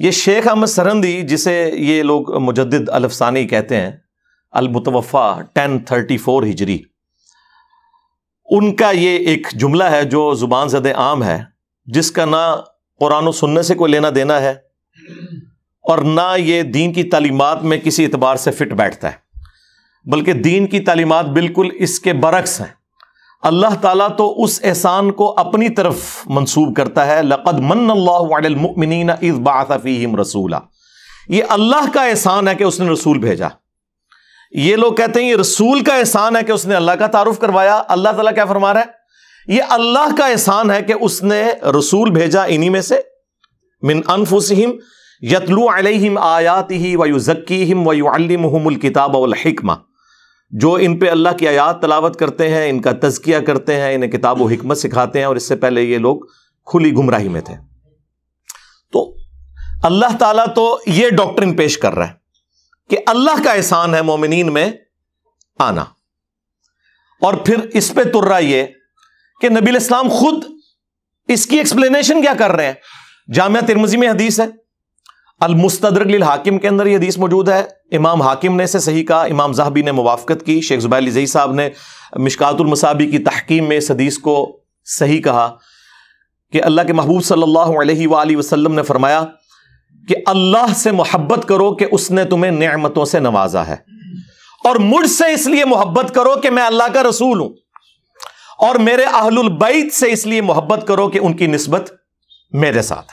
ये शेख अहमद सरंदी जिसे ये लोग मुजद अलफसानी कहते हैं अलमुतवफ़ा टेन थर्टी फोर हिजरी उनका ये एक जुमला है जो ज़ुबान ज़द आम है जिसका ना कुरान सुनने से कोई लेना देना है और ना ये दीन की तलीमत में किसी एतबार से फिट बैठता है बल्कि दीन की तलीमत बिल्कुल इसके बरक्स हैं अल्लाह ताला तो उस एहसान को अपनी तरफ मंसूब करता है लक़द मन्नल्लामिन इज़बाफ़ीम रसूला ये अल्लाह का एहसान है कि उसने रसूल भेजा ये लोग कहते हैं ये रसूल का एहसान है कि उसने अल्लाह का तारुफ करवाया अल्लाह ताला क्या फरमा रहा है ये अल्लाह का एहसान है कि उसने रसूल भेजा इन्हीं में से मिन अनफुसहिम यतलू अलहिम आयात ही वायु जक्की हिम वायु अलमहमुल किताब अलहिकमा जो इन पे अल्लाह की आयात तलावत करते हैं इनका तजकिया करते हैं इन्हें किताब हमत सिखाते हैं और इससे पहले ये लोग खुली गुमराही में थे तो अल्लाह ताला तो ये डॉक्ट्रिन पेश कर रहा है कि अल्लाह का एहसान है मोमिन में आना और फिर इस पर तुर्रा ये कि नबी इस्लाम खुद इसकी एक्सप्लेनेशन क्या कर रहे हैं जामिया तिरमजी में हदीस है अलमुस्तरक हाकिम के अंदर यह हदीस मौजूद है इमाम हाकिम ने इसे सही कहा इमाम जहाबी ने मुवाफ़त की शेख जुबैल जही साहब ने मसाबी की तहकीम में इस हदीस को सही कहा कि अल्लाह के महबूब सल्लल्लाहु अलैहि वसल्लम ने फरमाया कि अल्लाह से मोहब्बत करो कि उसने तुम्हें नेमतों से नवाजा है और मुझसे इसलिए मोहब्बत करो कि मैं अल्लाह का रसूल हूं और मेरे अहलुल बैत से इसलिए मोहब्बत करो कि उनकी नस्बत मेरे साथ